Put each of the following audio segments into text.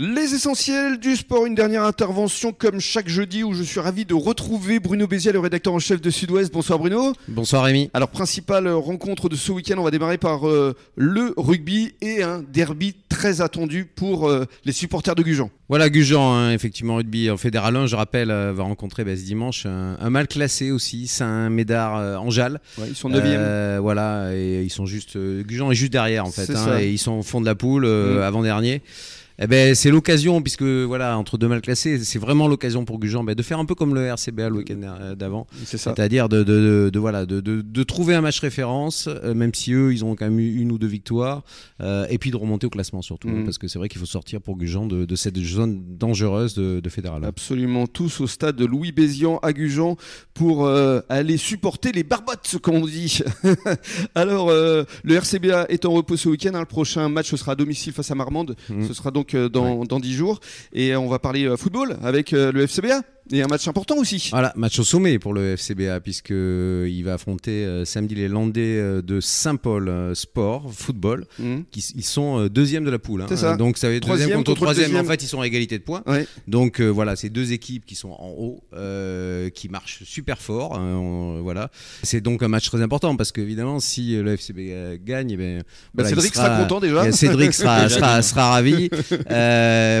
Les essentiels du sport, une dernière intervention comme chaque jeudi où je suis ravi de retrouver Bruno Béziers, le rédacteur en chef de Sud-Ouest. Bonsoir Bruno. Bonsoir Rémi. Alors principale rencontre de ce week-end, on va démarrer par euh, le rugby et un derby très attendu pour euh, les supporters de Gujan. Voilà Gujan, hein, effectivement rugby en fédéral 1, je rappelle, euh, va rencontrer bah, ce dimanche un, mal classé aussi, Saint-Médard en ils sont 9e. voilà, et ils sont juste, Gujan est juste derrière en fait, hein, et ils sont au fond de la poule mmh. avant-dernier. Eh ben, c'est l'occasion, puisque voilà, entre deux mal classés, c'est vraiment l'occasion pour Gujan ben, de faire un peu comme le RCBA le week-end euh, d'avant. C'est-à-dire de, voilà, de, trouver un match référence, euh, même si eux, ils ont quand même eu une ou deux victoires, euh, et puis de remonter au classement surtout, mm-hmm. parce que c'est vrai qu'il faut sortir pour Gujan de, cette zone dangereuse de, Fédéral. Absolument, tous au stade de Louis Bézian à Gujan pour aller supporter les barbottes, comme on dit. Alors, le RCBA est en repos ce week-end. Hein. le prochain match, ce sera à domicile face à Marmande. Mm-hmm. Ce sera donc euh, dans, dix dans 10 jours. Et on va parler euh, football avec euh, le FCBA. Et un match important aussi. Voilà, match au sommet pour le FCBA, puisqu'il euh, va affronter euh, samedi les Landais euh, de Saint-Paul Sport, football, mmh. qui ils sont deuxième de la poule. Hein. Ça. Donc ça va être troisième contre, troisième. En fait, ils sont à égalité de points. Donc voilà, ces deux équipes qui sont en haut, qui marchent super fort. Hein, voilà. C'est donc un match très important parce qu'évidemment, si le FCBA gagne, eh ben, bah, Cédric sera, content déjà. Cédric sera ravi.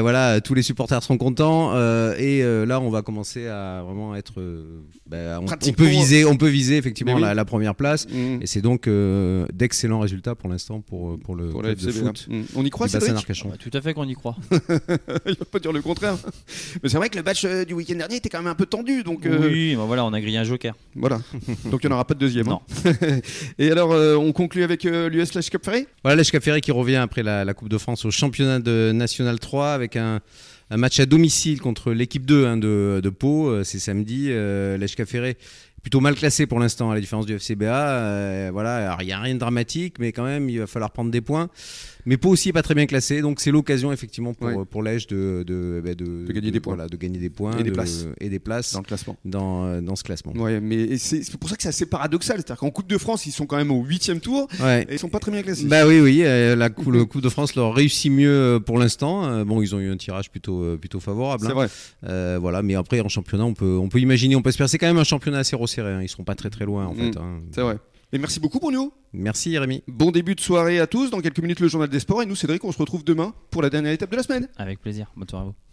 voilà, tous les supporters seront contents. et là, on va commencer à vraiment être. Euh, bah, on, peut viser, on peut viser effectivement la, première place. Mmh. Et c'est donc euh, d'excellents résultats pour l'instant pour, euh, pour le foot. Mmh. On y croit, c'est ah, bah, Tout à fait qu'on y croit. Il pas dire le contraire. Mais c'est vrai que le match du week-end dernier était quand même un peu tendu. Donc, Oui, bah voilà, on a grillé un joker. Voilà. donc il n'y en aura pas de deuxième. Hein. Non. Et alors, on conclut avec l'US Lech Cap Voilà, qui revient après la, la Coupe de France au championnat de National 3 avec un un match à domicile contre l'équipe 2 hein, de, de, Pau, euh, c'est samedi, euh, Ferret Ferré plutôt mal classé pour l'instant, à la différence du FCBA. Euh, voilà, il n'y a rien de dramatique, mais quand même, il va falloir prendre des points. Mais Pau aussi pas très bien classé, donc c'est l'occasion effectivement pour, ouais. pour bah, de, de, gagner des points. de gagner des points et des, places. et des places dans le classement. Dans, euh, dans ce classement. mais c'est pour ça que c'est assez paradoxal. C'est-à-dire qu'en Coupe de France, ils sont quand même au 8 tour et ils sont pas très bien classés. Bah oui, oui, euh, la coupe, le de France leur réussit mieux pour l'instant. Bon, ils ont eu un tirage plutôt, plutôt favorable. C'est hein. vrai. voilà, mais après en championnat, on peut, on peut imaginer, on peut espérer c'est quand même un championnat assez Hein. Ils seront pas très très loin en mmh. fait. Hein. C'est vrai. Et merci beaucoup pour nous. Merci Rémi. Bon début de soirée à tous. Dans quelques minutes, le journal des sports. Et nous, Cédric, on se retrouve demain pour la dernière étape de la semaine. Avec plaisir. Bonne soirée à vous.